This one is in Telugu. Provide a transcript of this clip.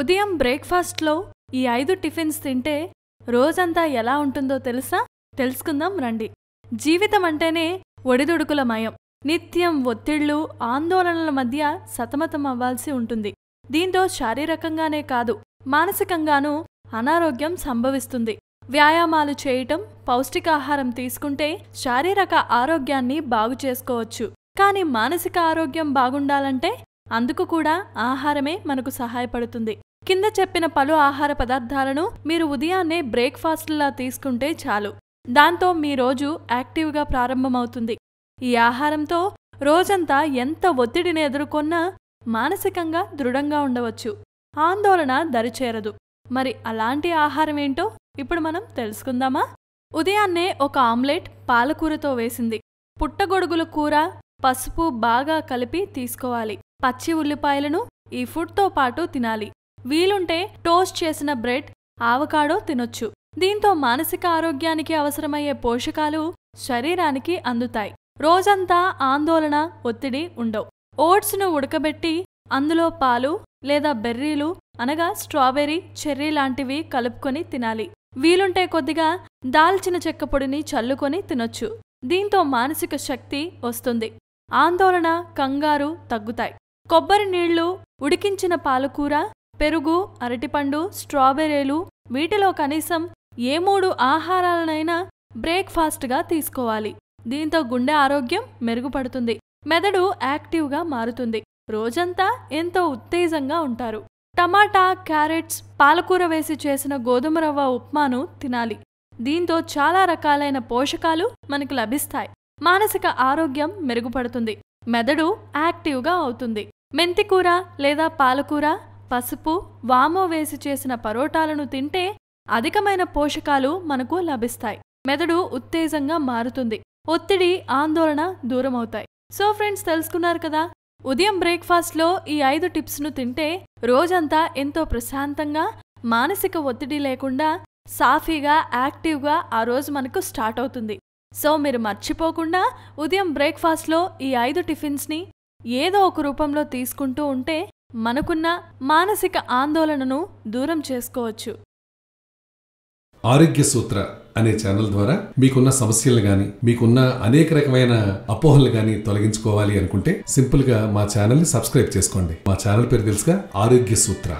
ఉదయం బ్రేక్ఫాస్ట్లో ఈ ఐదు టిఫిన్స్ తింటే రోజంతా ఎలా ఉంటుందో తెలుసా తెలుసుకుందాం రండి జీవితం అంటేనే ఒడిదుడుకుల మయం నిత్యం ఒత్తిళ్లు ఆందోళనల మధ్య సతమతం అవ్వాల్సి ఉంటుంది దీంతో శారీరకంగానే కాదు మానసికంగానూ అనారోగ్యం సంభవిస్తుంది వ్యాయామాలు చేయటం పౌష్టికాహారం తీసుకుంటే శారీరక ఆరోగ్యాన్ని బాగు చేసుకోవచ్చు కానీ మానసిక ఆరోగ్యం బాగుండాలంటే అందుకు కూడా ఆహారమే మనకు సహాయపడుతుంది కింద చెప్పిన పలు ఆహార పదార్థాలను మీరు ఉదయాన్నే బ్రేక్ఫాస్ట్లా తీసుకుంటే చాలు దాంతో మీ రోజు యాక్టివ్గా ప్రారంభమవుతుంది ఈ ఆహారంతో రోజంతా ఎంత ఒత్తిడిని ఎదుర్కొన్నా మానసికంగా దృఢంగా ఉండవచ్చు ఆందోళన దరిచేరదు మరి అలాంటి ఆహారం ఏంటో ఇప్పుడు మనం తెలుసుకుందామా ఉదయాన్నే ఒక ఆమ్లెట్ పాలకూరతో వేసింది పుట్టగొడుగుల కూర పసుపు బాగా కలిపి తీసుకోవాలి పచ్చి ఉల్లిపాయలను ఈ ఫుడ్తో పాటు తినాలి వీలుంటే టోస్ట్ చేసిన బ్రెడ్ ఆవకాడో తినొచ్చు దీంతో మానసిక ఆరోగ్యానికి అవసరమయ్యే పోషకాలు శరీరానికి అందుతాయి రోజంతా ఆందోళన ఒత్తిడి ఉండవు ఓట్స్ను ఉడకబెట్టి అందులో పాలు లేదా బెర్రీలు అనగా స్ట్రాబెర్రీ చెర్రీ లాంటివి కలుపుకొని తినాలి వీలుంటే కొద్దిగా దాల్చిన చెక్క పొడిని చల్లుకొని తినొచ్చు దీంతో మానసిక శక్తి వస్తుంది ఆందోళన కంగారు తగ్గుతాయి కొబ్బరి నీళ్లు ఉడికించిన పాలకూర పెరుగు అరటిపండు స్ట్రాబెర్రీలు వీటిలో కనీసం ఏ మూడు ఆహారాలనైనా బ్రేక్ఫాస్ట్గా తీసుకోవాలి దీంతో గుండె ఆరోగ్యం మెరుగుపడుతుంది మెదడు యాక్టివ్గా మారుతుంది రోజంతా ఎంతో ఉత్తేజంగా ఉంటారు టమాటా క్యారెట్స్ పాలకూర వేసి చేసిన గోధుమ రవ్వ ఉప్మాను తినాలి దీంతో చాలా రకాలైన పోషకాలు మనకు లభిస్తాయి మానసిక ఆరోగ్యం మెరుగుపడుతుంది మెదడు యాక్టివ్గా అవుతుంది మెంతికూర లేదా పాలకూర పసుపు వాము వేసి చేసిన పరోటాలను తింటే అధికమైన పోషకాలు మనకు లభిస్తాయి మెదడు ఉత్తేజంగా మారుతుంది ఒత్తిడి ఆందోళన దూరమవుతాయి సో ఫ్రెండ్స్ తెలుసుకున్నారు కదా ఉదయం బ్రేక్ఫాస్ట్లో ఈ ఐదు టిప్స్ను తింటే రోజంతా ఎంతో ప్రశాంతంగా మానసిక ఒత్తిడి లేకుండా సాఫీగా యాక్టివ్గా ఆ రోజు మనకు స్టార్ట్ అవుతుంది సో మీరు మర్చిపోకుండా ఉదయం బ్రేక్ఫాస్ట్లో ఈ ఐదు టిఫిన్స్ని ఏదో ఒక రూపంలో తీసుకుంటూ ఉంటే మనకున్న మానసిక ఆందోళనను దూరం చేసుకోవచ్చు ఆరోగ్య సూత్ర అనే ఛానల్ ద్వారా మీకున్న సమస్యలు కానీ మీకున్న అనేక రకమైన అపోహలు కానీ తొలగించుకోవాలి అనుకుంటే సింపుల్గా మా ఛానల్ని సబ్స్క్రైబ్ చేసుకోండి మా ఛానల్ పేరు తెలుసుగా ఆరోగ్య సూత్ర